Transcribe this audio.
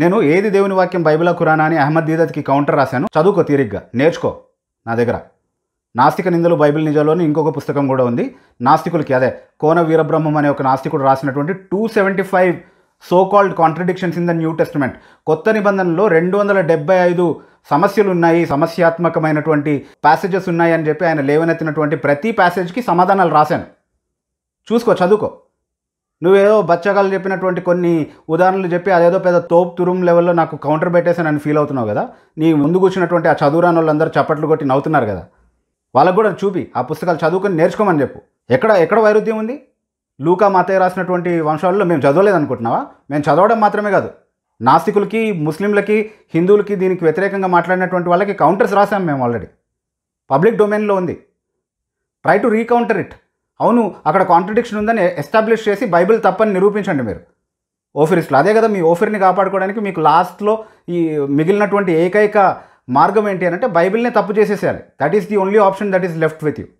నేను ఏది దేవుని వాక్యం బైబిల్ కురానా అని అహ్మద్ దీదత్కి కౌంటర్ రాశాను చదువుకో తీరిగ్గా నేర్చుకో నా దగ్గర నాస్తిక నిందలు బైబిల్ నిజాలోని ఇంకొక పుస్తకం కూడా ఉంది నాస్తికులకి అదే కోన వీరబ్రహ్మం అనే ఒక నాస్తికుడు రాసినటువంటి two seventy five so called contradictions in the New Testament కొత్త నిబంధనలో రెండు వందల డెబ్బై ఐదు సమస్యలు ఉన్నాయి సమస్యాత్మకమైనటువంటి ప్యాసేజెస్ ఉన్నాయి అని చెప్పి ఆయన లేవనెత్తినటువంటి ప్రతి ప్యాసేజ్కి సమాధానాలు రాశాను చూసుకో చదువుకో నువ్వేదో బచ్చగాలు చెప్పినటువంటి కొన్ని ఉదాహరణలు చెప్పి అదేదో పెద్ద తోపు తురుం లెవెల్లో నాకు కౌంటర్ నన్ను ఫీల్ అవుతున్నావు కదా నీ ముందు కూర్చున్నటువంటి ఆ చదువురాని వాళ్ళందరూ చప్పట్లు కొట్టి నవ్వుతున్నారు కదా వాళ్ళకు కూడా చూపి ఆ పుస్తకాలు చదువుకొని నేర్చుకోమని చెప్పు ఎక్కడ ఎక్కడ వైరుధ్యం ఉంది లూకా మాతయ్య రాసినటువంటి వంశాలలో మేము చదవలేదనుకుంటున్నావా మేము చదవడం మాత్రమే కాదు నాస్తికులకి ముస్లింలకి హిందువులకి దీనికి వ్యతిరేకంగా మాట్లాడినటువంటి వాళ్ళకి కౌంటర్స్ రాసాం మేము ఆల్రెడీ పబ్లిక్ డొమైన్లో ఉంది ట్రై టు రీకౌంటర్ ఇట్ అవును అక్కడ కాంట్రడిక్షన్ ఉందని ఎస్టాబ్లిష్ చేసి బైబిల్ తప్పని నిరూపించండి మీరు ఓఫిరిస్ట్లో అదే కదా మీ ఓఫిర్ని కాపాడుకోవడానికి మీకు లాస్ట్లో ఈ మిగిలినటువంటి ఏకైక మార్గం ఏంటి అంటే బైబిల్నే తప్పు చేసేసేయాలి that is the only option that is left with you